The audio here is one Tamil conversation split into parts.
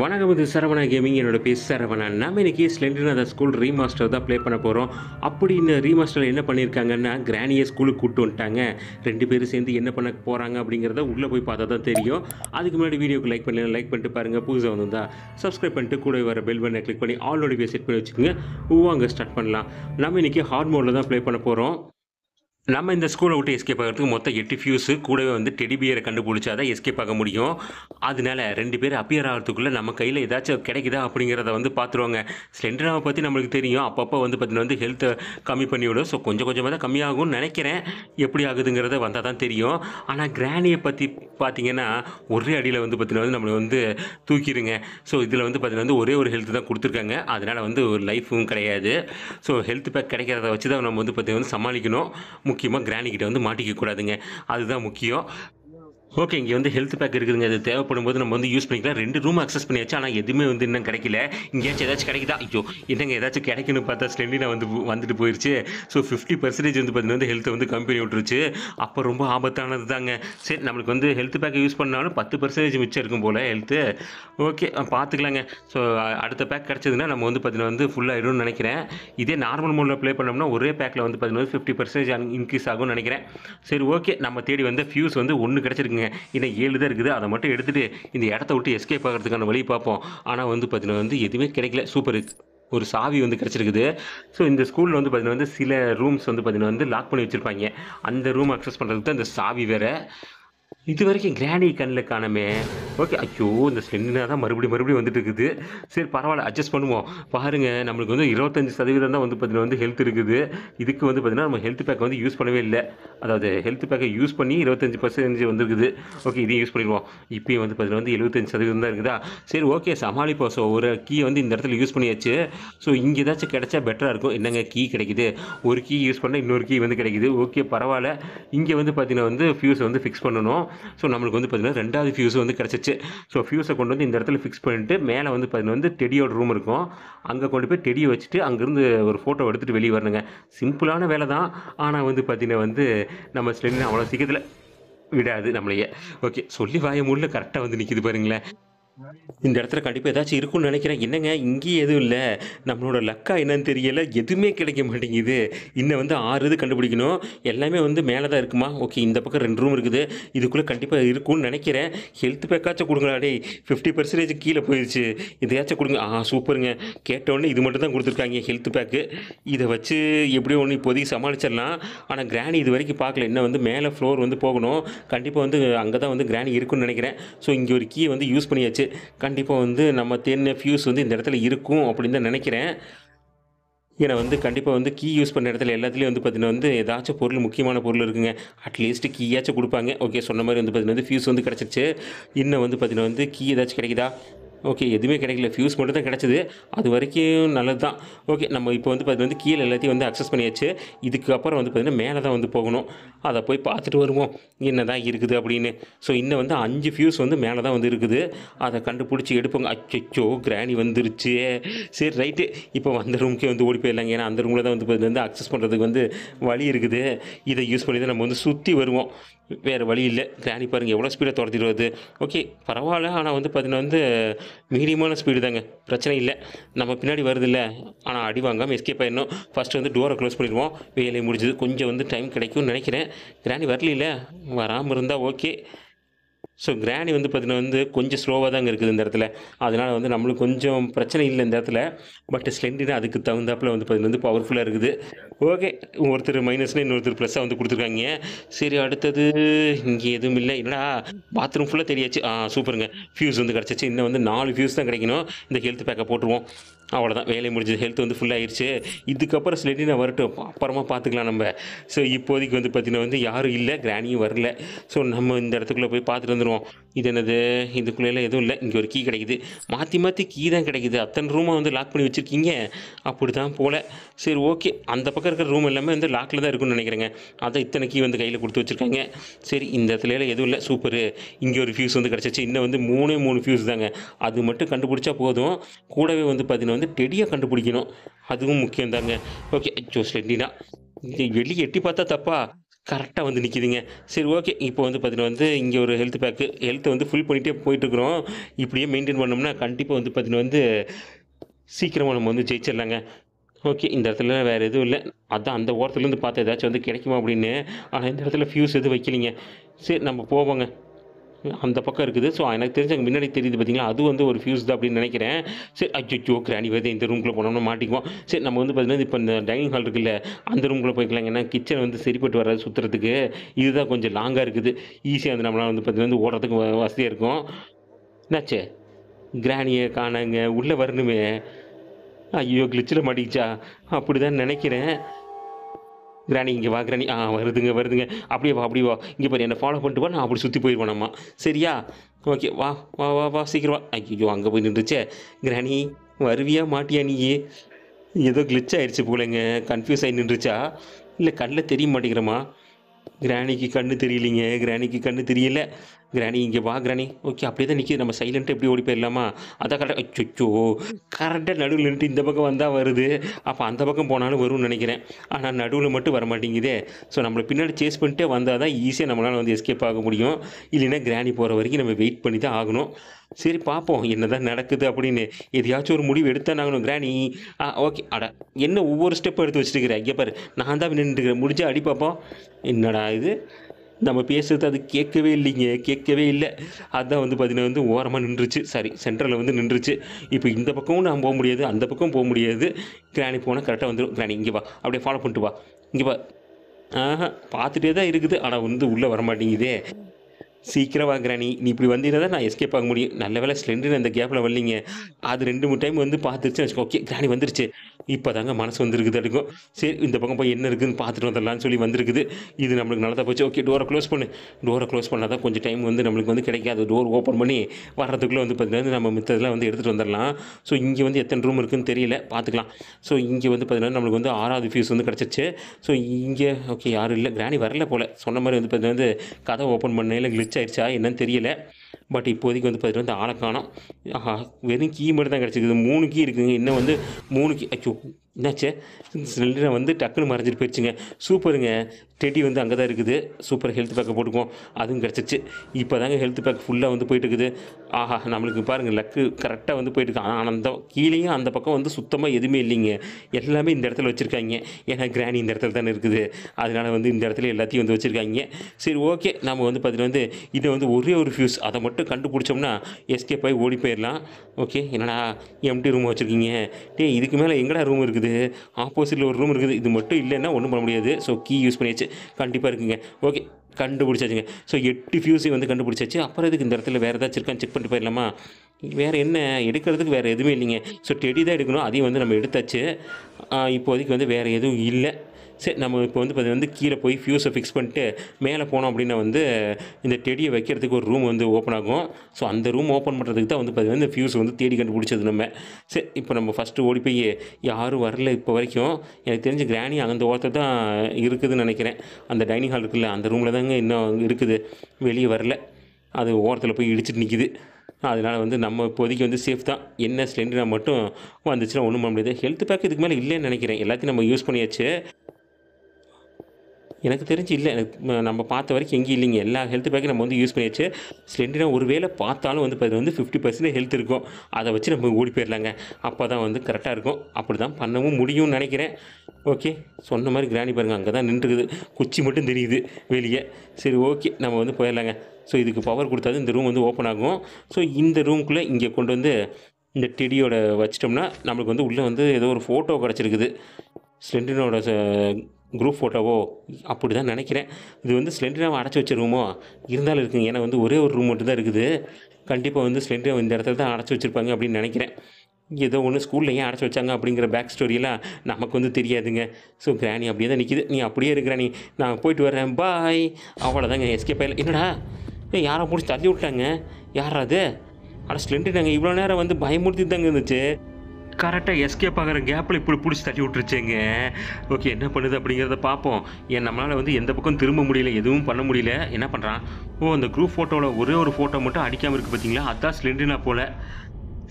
வணக்கம் இது சரவணா கேமிங் என்னோட பேர் சரவணா நம்ம இன்றைக்கி ஸ்லெண்டர்னா அந்த ஸ்கூல் ரீமாஸ்டர் தான் ப்ளே பண்ண போகிறோம் அப்படி இந்த ரீமாஸ்டரில் என்ன பண்ணியிருக்காங்கன்னா கிராணியை ஸ்கூலுக்கு கூப்பிட்டு வந்துட்டாங்க ரெண்டு பேரும் சேர்ந்து என்ன பண்ண போகிறாங்க அப்படிங்கிறத உள்ளே போய் பார்த்தா தான் தெரியும் அதுக்கு முன்னாடி வீடியோக்கு லைக் பண்ணி லைக் பண்ணிட்டு பாருங்கள் புதுசாக வந்திருந்தா சப்ஸ்கிரைப் பண்ணிட்டு கூட வர பெல் பண்ணை கிளிக் பண்ணி ஆல் நோட்டிஃபிகேஷன் செட் பண்ணி வச்சுக்கோங்க வாங்க ஸ்டார்ட் பண்ணலாம் நம்ம இன்றைக்கி ஹார்ட் மோடில் தான் ப்ளே பண்ண போகிறோம் நம்ம இந்த ஸ்கூலை விட்டு எஸ்கேப் ஆகிறதுக்கு மொத்தம் எட்டு ஃபியூஸு கூடவே வந்து டெடிபியரை கண்டுபிடிச்சா தான் எஸ்கேப் ஆக முடியும் அதனால ரெண்டு பேர் அப்பியர் ஆகிறதுக்குள்ளே நம்ம கையில் ஏதாச்சும் கிடைக்குதா அப்படிங்கிறத வந்து பார்த்துருவாங்க ஸ்லெண்டராவை பற்றி நம்மளுக்கு தெரியும் அப்பப்போ வந்து பார்த்தீங்கன்னா வந்து ஹெல்த்தை கம்மி பண்ணிவிடும் ஸோ கொஞ்சம் கொஞ்சமாக தான் கம்மியாகும்னு நினைக்கிறேன் எப்படி ஆகுதுங்கிறத வந்தால் தான் தெரியும் ஆனால் கிரானியை பற்றி பார்த்தீங்கன்னா ஒரே அடியில் வந்து பார்த்தீங்கன்னா வந்து நம்மளை வந்து தூக்கிடுங்க ஸோ இதில் வந்து பார்த்தீங்கன்னா வந்து ஒரே ஒரு ஹெல்த் தான் கொடுத்துருக்காங்க அதனால் வந்து ஒரு லைஃபும் கிடையாது ஸோ ஹெல்த் பேக் கிடைக்கிறத வச்சு தான் நம்ம வந்து பார்த்தீங்கன்னா வந்து சமாளிக்கணும் முக்கியமாக கிராணிக்கிட்ட வந்து மாட்டிக்க கூடாதுங்க அதுதான் முக்கியம் ஓகே இங்கே வந்து ஹெல்த் பேக் இருக்குதுங்க அது தேவைப்படும் போது நம்ம வந்து யூஸ் பண்ணிக்கலாம் ரெண்டு ரூம் அக்சஸ் பண்ணியாச்சு ஆனால் எதுவுமே வந்து இன்னும் கிடைக்கல இங்கேயாச்சும் ஏதாச்சும் கிடைக்குதா ஐயோ என்னங்க ஏதாச்சும் கிடைக்கணும்னு பார்த்தா நான் வந்து வந்துட்டு போயிடுச்சு ஸோ ஃபிஃப்டி பர்சன்டேஜ் வந்து பார்த்தீங்கன்னா வந்து ஹெல்த் வந்து கம்பெனி விட்டுருச்சு அப்போ ரொம்ப ஆபத்தானது தாங்க சரி நம்மளுக்கு வந்து ஹெல்த் பேக்கை யூஸ் பண்ணாலும் பத்து பர்சன்டேஜ் மிச்சம் இருக்கும் போல் ஹெல்த்து ஓகே பார்த்துக்கலாங்க ஸோ அடுத்த பேக் கிடச்சதுன்னா நம்ம வந்து பார்த்தீங்கன்னா வந்து ஃபுல்லாகிடும்னு நினைக்கிறேன் இதே நார்மல் மோடில் ப்ளே பண்ணோம்னா ஒரே பேக்கில் வந்து பார்த்தீங்கன்னா ஃபிஃப்டி பர்சன்டேஜ் இன்க்ரீஸ் ஆகும்னு நினைக்கிறேன் சரி ஓகே நம்ம தேடி வந்து ஃபியூஸ் வந்து ஒன்று கிடச்சிருக்குங்க பாருங்கள் இன்னும் ஏழு தான் இருக்குது அதை மட்டும் எடுத்துகிட்டு இந்த இடத்த விட்டு எஸ்கேப் ஆகிறதுக்கான வழி பார்ப்போம் ஆனால் வந்து பார்த்தீங்கன்னா வந்து எதுவுமே கிடைக்கல சூப்பர் ஒரு சாவி வந்து கிடச்சிருக்குது ஸோ இந்த ஸ்கூலில் வந்து பார்த்தீங்கன்னா வந்து சில ரூம்ஸ் வந்து பார்த்தீங்கன்னா வந்து லாக் பண்ணி வச்சுருப்பாங்க அந்த ரூம் அக்சஸ் பண்ணுறதுக்கு தான் இந்த சாவி வேறு இது வரைக்கும் கிராணி கண்ணில் காணமே ஓகே ஐயோ இந்த ஸ்லெண்டினாக தான் மறுபடியும் மறுபடியும் வந்துட்டு இருக்குது சரி பரவாயில்ல அட்ஜஸ்ட் பண்ணுவோம் பாருங்கள் நம்மளுக்கு வந்து இருபத்தஞ்சி சதவீதம் தான் வந்து பார்த்தீங்கன்னா வந்து ஹெல்த் இருக்குது இதுக்கு வந்து பார்த்திங்கன்னா நம்ம ஹெல்த் பேக் வந்து யூஸ் பண்ணவே இல்லை அதாவது ஹெல்த் பேக்கை யூஸ் பண்ணி இருபத்தஞ்சி பர்சன்டேஜ் வந்துருக்குது ஓகே இதையும் யூஸ் பண்ணிடுவோம் இப்போயும் வந்து பார்த்தீங்கன்னா வந்து எழுபத்தஞ்சு சதவீதம் தான் இருக்குதா சரி ஓகே சமாளிப்போம் ஸோ ஒரு கீ வந்து இந்த இடத்துல யூஸ் பண்ணியாச்சு ஸோ இங்கே ஏதாச்சும் கிடச்சா பெட்டராக இருக்கும் என்னங்க கீ கிடைக்குது ஒரு கீ யூஸ் பண்ணால் இன்னொரு கீ வந்து கிடைக்குது ஓகே பரவாயில்ல இங்கே வந்து பார்த்திங்கன்னா வந்து ஃபியூஸ் வந்து ஃபிக்ஸ் பண்ணணும் ஸோ நம்மளுக்கு வந்து பார்த்திங்கன்னா ரெண்டாவது ஃபியூஸ் வந்து கிடச்சிச்சு ஸோ ஃபியூஸை கொண்டு வந்து இந்த இடத்துல ஃபிக்ஸ் பண்ணிட்டு மேலே வந்து பார்த்திங்கன்னா வந்து டெடியோட ரூம் இருக்கும் அங்கே கொண்டு போய் டெடியை வச்சுட்டு அங்கேருந்து ஒரு ஃபோட்டோ எடுத்துகிட்டு வெளியே வரணுங்க சிம்பிளான வேலை தான் ஆனால் வந்து பார்த்திங்கன்னா வந்து நம்ம ஸ்லென்னு அவ்வளோ சீக்கிரத்தில் விடாது நம்மளையே ஓகே சொல்லி வாய முடியல கரெக்டாக வந்து நிற்கிது பாருங்களேன் இந்த இடத்துல கண்டிப்பாக ஏதாச்சும் இருக்கும்னு நினைக்கிறேன் என்னங்க இங்கேயும் எதுவும் இல்லை நம்மளோட லக்கா என்னன்னு தெரியல எதுவுமே கிடைக்க மாட்டேங்குது இன்னும் வந்து ஆறு இது கண்டுபிடிக்கணும் எல்லாமே வந்து மேலே தான் இருக்குமா ஓகே இந்த பக்கம் ரெண்டு ரூம் இருக்குது இதுக்குள்ளே கண்டிப்பாக இருக்கும்னு நினைக்கிறேன் ஹெல்த் பேக்காச்சும் கொடுங்களா டே ஃபிஃப்டி பர்சன்டேஜ் கீழே போயிடுச்சு இதையாச்சும் கொடுங்க ஆ சூப்பருங்க கேட்டோன்னே இது மட்டும் தான் கொடுத்துருக்காங்க ஹெல்த் பேக்கு இதை வச்சு எப்படியோ ஒன்று இப்போதைக்கு சமாளிச்சிடலாம் ஆனால் கிராணி இது வரைக்கும் பார்க்கல இன்னும் வந்து மேலே ஃப்ளோர் வந்து போகணும் கண்டிப்பாக வந்து அங்கே தான் வந்து கிராணி இருக்குன்னு நினைக்கிறேன் ஸோ இங்கே ஒரு கீ வந்து யூஸ் பண்ணியாச்சு ஆயிடுச்சு கண்டிப்பாக வந்து நம்ம தேர்ந்த ஃபியூஸ் வந்து இந்த இடத்துல இருக்கும் அப்படின்னு தான் நினைக்கிறேன் ஏன்னா வந்து கண்டிப்பாக வந்து கீ யூஸ் பண்ண இடத்துல எல்லாத்துலேயும் வந்து பார்த்தீங்கன்னா வந்து ஏதாச்சும் பொருள் முக்கியமான பொருள் இருக்குங்க அட்லீஸ்ட் கீயாச்சும் கொடுப்பாங்க ஓகே சொன்ன மாதிரி வந்து பார்த்தீங்கன்னா வந்து ஃபியூஸ் வந்து கிடச்சிருச்சு இன்னும் வந்து பார்த்தீங்கன்னா வந்து கீ ஏதாச்சும் கிடைக்குதா ஓகே எதுவுமே கிடைக்கல ஃபியூஸ் மட்டும் தான் கிடச்சிது அது வரைக்கும் நல்லது தான் ஓகே நம்ம இப்போ வந்து பார்த்து வந்து கீழே எல்லாத்தையும் வந்து அக்சஸ் பண்ணியாச்சு இதுக்கப்புறம் வந்து பார்த்திங்கன்னா மேலே தான் வந்து போகணும் அதை போய் பார்த்துட்டு வருவோம் என்ன தான் இருக்குது அப்படின்னு ஸோ இன்னும் வந்து அஞ்சு ஃபியூஸ் வந்து மேலே தான் வந்து இருக்குது அதை கண்டுபிடிச்சி எடுப்போங்க அச்சோ கிராணி வந்துருச்சு சரி ரைட்டு இப்போ அந்த ரூம்க்கே வந்து ஓடி போயிடலாங்க ஏன்னா அந்த ரூமில் தான் வந்து வந்து அக்சஸ் பண்ணுறதுக்கு வந்து வழி இருக்குது இதை யூஸ் பண்ணி தான் நம்ம வந்து சுற்றி வருவோம் வேறு வழி இல்லை கிராணி பாருங்கள் எவ்வளோ ஸ்பீடாக துரத்திட்டு ஓகே பரவாயில்ல ஆனால் வந்து பார்த்தீங்கன்னா வந்து மீடியமான ஸ்பீடு தாங்க பிரச்சனை இல்லை நம்ம பின்னாடி வருது இல்லை ஆனால் அடி வாங்காமல் எஸ்கேப் ஆயிடணும் ஃபஸ்ட்டு வந்து டோரை க்ளோஸ் பண்ணிடுவோம் வேலையை முடிஞ்சது கொஞ்சம் வந்து டைம் கிடைக்கும்னு நினைக்கிறேன் கிராணி வரல வராமல் இருந்தால் ஓகே ஸோ கிராணி வந்து பார்த்திங்கன்னா வந்து கொஞ்சம் ஸ்லோவாக தாங்க இருக்குது இந்த இடத்துல அதனால் வந்து நம்மளுக்கு கொஞ்சம் பிரச்சனை இல்லை இந்த இடத்துல பட் ஸ்லெண்டினா அதுக்கு தகுந்தாப்பில் வந்து பார்த்திங்கன்னா வந்து பவர்ஃபுல்லாக இருக்குது ஓகே ஒருத்தர் மைனஸ்னு இன்னொருத்தர் ப்ளஸ்ஸாக வந்து கொடுத்துருக்காங்க சரி அடுத்தது இங்கே எதுவும் இல்லை என்னடா பாத்ரூம் ஃபுல்லாக தெரியாச்சு ஆ சூப்பருங்க ஃபியூஸ் வந்து கிடச்சிச்சு இன்னும் வந்து நாலு ஃபியூஸ் தான் கிடைக்கணும் இந்த ஹெல்த் பேக்கை போட்டுருவோம் அவ்வளோதான் வேலை முடிஞ்சது ஹெல்த் வந்து ஃபுல்லாகிடுச்சு இதுக்கப்புறம் நான் வரட்டும் அப்புறமா பார்த்துக்கலாம் நம்ம ஸோ இப்போதைக்கு வந்து பார்த்திங்கன்னா வந்து யாரும் இல்லை கிராணியும் வரல ஸோ நம்ம இந்த இடத்துக்குள்ளே போய் பார்த்துட்டு வந்துடுவோம் இது என்னது இதுக்குள்ளே எதுவும் இல்லை இங்கே ஒரு கீ கிடைக்குது மாற்றி மாற்றி கீ தான் கிடைக்குது அத்தனை ரூமை வந்து லாக் பண்ணி வச்சுருக்கீங்க அப்படி தான் போல் சரி ஓகே அந்த பக்கம் இருக்கிற ரூம் எல்லாமே வந்து லாக்கில் தான் இருக்கும்னு நினைக்கிறேங்க அதை இத்தனை கீ வந்து கையில் கொடுத்து வச்சுருக்காங்க சரி இந்த இடத்துல எதுவும் இல்லை சூப்பர் இங்கே ஒரு ஃபியூஸ் வந்து கிடச்சிச்சு இன்னும் வந்து மூணே மூணு ஃபியூஸ் தாங்க அது மட்டும் கண்டுபிடிச்சா போதும் கூடவே வந்து பார்த்தீங்கன்னா வந்து டெடியாக கண்டுபிடிக்கணும் அதுவும் முக்கியம் தாங்க ஓகே ஜோஸ் ரெண்டினா வெளியே எட்டி பார்த்தா தப்பா கரெக்டாக வந்து நிற்கிதுங்க சரி ஓகே இப்போ வந்து பார்த்தீங்கன்னா வந்து இங்கே ஒரு ஹெல்த் பேக்கு ஹெல்த்தை வந்து ஃபுல் பண்ணிகிட்டே போயிட்டுருக்குறோம் இப்படியே மெயின்டைன் பண்ணோம்னா கண்டிப்பாக வந்து பார்த்தீங்கன்னா வந்து சீக்கிரமாக நம்ம வந்து ஜெயிச்சிடலாங்க ஓகே இந்த இடத்துல வேறு எதுவும் இல்லை அதான் அந்த ஓரத்துலேருந்து பார்த்து ஏதாச்சும் வந்து கிடைக்குமா அப்படின்னு ஆனால் இந்த இடத்துல ஃபியூஸ் எதுவும் வைக்கலிங்க சரி நம்ம போவோங்க அந்த பக்கம் இருக்குது ஸோ எனக்கு தெரிஞ்ச அங்கே முன்னாடி தெரியுது பார்த்தீங்களா அது வந்து ஒரு ஃபியூஸ் தான் அப்படின்னு நினைக்கிறேன் சரி அச்சோ கிராணி வந்து இந்த ரூம்குள்ளே போனோம்னா மாட்டிக்குவோம் சரி நம்ம வந்து பார்த்தீங்கன்னா இப்போ இந்த டைனிங் ஹால் இருக்குல்ல அந்த ரூம்குள்ளே போய்க்கலாம் ஏன்னா கிச்சன் வந்து சரிப்பட்டு வராது சுற்றுறதுக்கு இதுதான் கொஞ்சம் லாங்காக இருக்குது ஈஸியாக வந்து நம்மளால் வந்து பார்த்தீங்கன்னா ஓடுறதுக்கு வசதியாக இருக்கும் என்னாச்சு கிராணியை காணாங்க உள்ளே வரணுமே ஐயோ கிளிச்சில் மாட்டிக்கிச்சா அப்படி தான் நினைக்கிறேன் கிராணி இங்கே வா கிராணி ஆ வருதுங்க வருதுங்க அப்படியே வா அப்படியே வா இங்கே பாரு என்னை ஃபாலோ பண்ணிட்டு வா நான் அப்படி சுற்றி போயிடுவேன் சரியா ஓகே வா வா வா வா சீக்கிரம் ஐயோ அங்கே போய் நின்றுச்சே கிராணி வருவியா மாட்டியா நீ ஏதோ கிளிச் ஆயிடுச்சு போலங்க கன்ஃபியூஸ் ஆகி நின்றுச்சா இல்லை கண்ணில் தெரிய மாட்டேங்கிறமா கிராணிக்கு கண்ணு தெரியலிங்க கிராணிக்கு கண்ணு தெரியல கிராணி இங்கே வா கிராணி ஓகே அப்படியே தான் நிற்கிது நம்ம சைலண்ட்டாக எப்படி ஓடி போயிடலாமா அதான் கரெக்டாக அச்சோ கரெக்டாக நடுவில் நின்று இந்த பக்கம் வந்தால் வருது அப்போ அந்த பக்கம் போனாலும் வரும்னு நினைக்கிறேன் ஆனால் நடுவில் மட்டும் வர ஸோ நம்மளை பின்னாடி சேஸ் பண்ணிட்டே வந்தால் தான் ஈஸியாக நம்மளால் வந்து எஸ்கேப் ஆக முடியும் இல்லைன்னா கிராணி போகிற வரைக்கும் நம்ம வெயிட் பண்ணி தான் ஆகணும் சரி பார்ப்போம் என்ன தான் நடக்குது அப்படின்னு எதையாச்சும் ஒரு முடிவு எடுத்தால் நாங்களும் கிராணி ஆ ஓகே அட என்ன ஒவ்வொரு ஸ்டெப் எடுத்து வச்சுட்டுக்கிறேன் இங்கே பாரு நான் தான் நின்றுக்கிறேன் முடிஞ்சால் அடி பார்ப்போம் என்னடா இது நம்ம பேசுகிறது அது கேட்கவே இல்லைங்க கேட்கவே இல்லை அதுதான் வந்து பார்த்தீங்கன்னா வந்து ஓரமாக நின்றுச்சு சாரி சென்டரில் வந்து நின்றுச்சு இப்போ இந்த பக்கமும் நான் போக முடியாது அந்த பக்கம் போக முடியாது கிராணி போனால் கரெக்டாக வந்துடும் கிராணி இங்கே வா அப்படியே ஃபாலோ பண்ணிட்டு வா இங்கே வா ஆஹா பார்த்துட்டே தான் இருக்குது ஆனால் வந்து உள்ளே வரமாட்டேங்குதே சீக்கிரம் வாங்குறா நீ நீ இப்படி வந்தீங்கன்னா நான் எஸ்கேப் ஆக முடியும் நல்ல வேலை ஸ்லெண்டர் அந்த கேப்பில் வரலீங்க அது ரெண்டு மூணு டைம் வந்து பார்த்துருச்சு வச்சுக்கோ ஓகே கிராணி வந்துருச்சு இப்போ தாங்க மனசு வந்துருக்குது எடுக்கும் சரி இந்த பக்கம் போய் என்ன இருக்குதுன்னு பார்த்துட்டு வந்துடலாம்னு சொல்லி வந்திருக்குது இது நம்மளுக்கு நல்லதாக போச்சு ஓகே டோரை க்ளோஸ் பண்ணு டோரை க்ளோஸ் பண்ணால் தான் கொஞ்சம் டைம் வந்து நம்மளுக்கு வந்து கிடைக்காது டோர் ஓப்பன் பண்ணி வர்றதுக்குள்ளே வந்து பார்த்தீங்கன்னா நம்ம மித்ததெல்லாம் வந்து எடுத்துகிட்டு வந்துடலாம் ஸோ இங்கே வந்து எத்தனை ரூம் இருக்குன்னு தெரியல பார்த்துக்கலாம் ஸோ இங்கே வந்து பார்த்தீங்கன்னா நம்மளுக்கு வந்து ஆறாவது ஃபியூஸ் வந்து கிடச்சிச்சு ஸோ இங்கே ஓகே யாரும் இல்லை கிராணி வரல போல் சொன்ன மாதிரி வந்து பார்த்தீங்கன்னா கதை ஓப்பன் பண்ணையில் கிளிச் ரிச் ஆயிடுச்சா என்னன்னு தெரியல பட் இப்போதைக்கு வந்து பார்த்துட்டு வந்து ஆளை காணும் வெறும் கீ மட்டும் தான் கிடச்சிருக்குது மூணு கீ இருக்குதுங்க இன்னும் வந்து மூணு கீ ஐயோ என்னாச்சு ஸ்னெல்லினை வந்து டக்குன்னு மறைஞ்சிட்டு போயிடுச்சுங்க சூப்பருங்க டெடி வந்து அங்கே தான் இருக்குது சூப்பர் ஹெல்த் பேக்கை போட்டுக்குவோம் அதுவும் கிடச்சிச்சு இப்போ தாங்க ஹெல்த் பேக் ஃபுல்லாக வந்து போயிட்டுருக்குது ஆஹா நம்மளுக்கு பாருங்கள் லக்கு கரெக்டாக வந்து போயிட்டுருக்கு ஆனால் அந்த கீழேயும் அந்த பக்கம் வந்து சுத்தமாக எதுவுமே இல்லைங்க எல்லாமே இந்த இடத்துல வச்சுருக்காங்க ஏன்னா கிராணி இந்த இடத்துல தானே இருக்குது அதனால் வந்து இந்த இடத்துல எல்லாத்தையும் வந்து வச்சுருக்காங்க சரி ஓகே நம்ம வந்து பார்த்துட்டு வந்து இதை வந்து ஒரே ஒரு ஃபியூஸ் அதை மட்டும் கண்டுபிடிச்சோம்னா எஸ்கேப் ஆகி ஓடி போயிடலாம் ஓகே என்னடா எம்டி ரூம் வச்சுருக்கீங்க டே இதுக்கு மேலே எங்கடா ரூம் இருக்குது இருக்குது ஆப்போசிட்டில் ஒரு ரூம் இருக்குது இது மட்டும் இல்லைன்னா ஒன்றும் பண்ண முடியாது ஸோ கீ யூஸ் பண்ணியாச்சு கண்டிப்பாக இருக்குங்க ஓகே கண்டுபிடிச்சாச்சுங்க ஸோ எட்டு ஃபியூஸை வந்து கண்டுபிடிச்சாச்சு அப்புறம் இதுக்கு இந்த இடத்துல வேறு ஏதாச்சும் இருக்கான்னு செக் பண்ணிட்டு போயிடலாமா வேறு என்ன எடுக்கிறதுக்கு வேறு எதுவுமே இல்லைங்க ஸோ டெடி தான் எடுக்கணும் அதையும் வந்து நம்ம எடுத்தாச்சு இப்போதைக்கு வந்து வேறு எதுவும் இல்லை சரி நம்ம இப்போ வந்து இப்போ வந்து கீழே போய் ஃபியூஸை ஃபிக்ஸ் பண்ணிட்டு மேலே போனோம் அப்படின்னா வந்து இந்த டெடியை வைக்கிறதுக்கு ஒரு ரூம் வந்து ஓப்பன் ஆகும் ஸோ அந்த ரூம் ஓப்பன் பண்ணுறதுக்கு தான் வந்து பார்த்தீங்கன்னா இந்த ஃபியூஸ் வந்து தேடி கண்டுபிடிச்சது நம்ம சரி இப்போ நம்ம ஃபஸ்ட்டு ஓடி போய் யாரும் வரல இப்போ வரைக்கும் எனக்கு தெரிஞ்ச கிராணி அந்த ஓரத்தில் தான் இருக்குதுன்னு நினைக்கிறேன் அந்த டைனிங் ஹால் இருக்குல்ல அந்த ரூமில் தாங்க இன்னும் இருக்குது வெளியே வரல அது ஓரத்தில் போய் இடிச்சிட்டு நிற்கிது அதனால் வந்து நம்ம இப்போதைக்கு வந்து சேஃப் தான் என்ன சிலிண்டராக மட்டும் வந்துச்சுன்னா ஒன்றும் பண்ண முடியாது ஹெல்த் பேக் இதுக்கு மேலே இல்லைன்னு நினைக்கிறேன் எல்லாத்தையும் நம்ம யூஸ் பண்ணியாச்சு எனக்கு தெரிஞ்சு இல்லை எனக்கு நம்ம பார்த்த வரைக்கும் எங்கேயும் இல்லைங்க எல்லா ஹெல்த் பேக்கும் நம்ம வந்து யூஸ் பண்ணியாச்சு ஸ்லெண்டினா ஒரு வேளை பார்த்தாலும் வந்து அது வந்து ஃபிஃப்டி பர்சன்டேஜ் ஹெல்த் இருக்கும் அதை வச்சு நம்ம ஓடி போயிடலாங்க அப்போ தான் வந்து கரெக்டாக இருக்கும் அப்படி தான் பண்ணவும் முடியும்னு நினைக்கிறேன் ஓகே சொன்ன மாதிரி கிராணி பாருங்கள் அங்கே தான் நின்றுக்குது குச்சி மட்டும் தெரியுது வெளியே சரி ஓகே நம்ம வந்து போயிடலாங்க ஸோ இதுக்கு பவர் கொடுத்தாது இந்த ரூம் வந்து ஓப்பன் ஆகும் ஸோ இந்த ரூம்குள்ளே இங்கே கொண்டு வந்து இந்த டெடியோட வச்சிட்டோம்னா நம்மளுக்கு வந்து உள்ளே வந்து ஏதோ ஒரு ஃபோட்டோ கிடச்சிருக்குது ஸ்லெண்டினோட குரூப் ஃபோட்டோவோ அப்படி தான் நினைக்கிறேன் இது வந்து ஸ்லெண்டராக அடைச்சி வச்ச ரூமோ இருந்தாலும் இருக்குங்க ஏன்னா வந்து ஒரே ஒரு ரூம் மட்டும் தான் இருக்குது கண்டிப்பாக வந்து ஸ்லெண்டராக இந்த இடத்துல தான் அடைச்சி வச்சுருப்பாங்க அப்படின்னு நினைக்கிறேன் ஏதோ ஒன்று ஸ்கூலில் ஏன் அடைச்சி வச்சாங்க அப்படிங்கிற பேக் ஸ்டோரியெல்லாம் நமக்கு வந்து தெரியாதுங்க ஸோ கிராணி அப்படியே தான் நிற்கிது நீ அப்படியே இருக்கிறானி நான் போயிட்டு வரேன் பாய் அவ்வளோதாங்க எஸ்கே பயில என்னடா யாரை பிடிச்சி தள்ளி விட்டாங்க யாரா அது ஆனால் ஸ்லெண்டர் நாங்கள் இவ்வளோ நேரம் வந்து பயமுறுத்தி தாங்க இருந்துச்சு கரெக்டாக எஸ்கேப் ஆகிற கேப்பில் இப்படி பிடிச்சி தட்டி விட்டுருச்சேங்க ஓகே என்ன பண்ணுது அப்படிங்கிறத பார்ப்போம் ஏன் நம்மளால் வந்து எந்த பக்கம் திரும்ப முடியல எதுவும் பண்ண முடியல என்ன பண்ணுறான் ஓ அந்த குரூப் ஃபோட்டோவில் ஒரே ஒரு ஃபோட்டோ மட்டும் அடிக்காமல் இருக்குது பார்த்தீங்களா அதான் ஸ்லெண்டினா போல்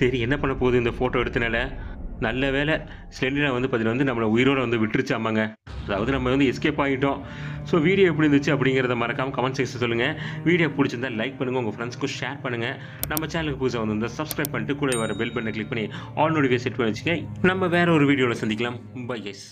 சரி என்ன பண்ண போகுது இந்த ஃபோட்டோ எடுத்தனால நல்ல வேலை ஸ்லெண்டினை வந்து பார்த்தீங்கன்னா வந்து நம்மளை உயிரோடு வந்து விட்டுருச்சாமாங்க அதாவது நம்ம வந்து எஸ்கேப் ஆகிட்டோம் ஸோ வீடியோ எப்படி இருந்துச்சு அப்படிங்கிறத மறக்காமல் கமெண்ட் செக்ஷன் சொல்லுங்கள் வீடியோ பிடிச்சிருந்தா லைக் பண்ணுங்கள் உங்கள் ஃப்ரெண்ட்ஸ்க்கும் ஷேர் பண்ணுங்கள் நம்ம சேனலுக்கு புதுசாக வந்து சப்ஸ்கிரைப் பண்ணிட்டு கூட வர பெல் பண்ணி கிளிக் பண்ணி ஆல் நோட்டிஃபிகேஷன் செட் பண்ணி வச்சுக்கேன் நம்ம வேறு ஒரு வீடியோவில் சந்திக்கலாம் பை எஸ்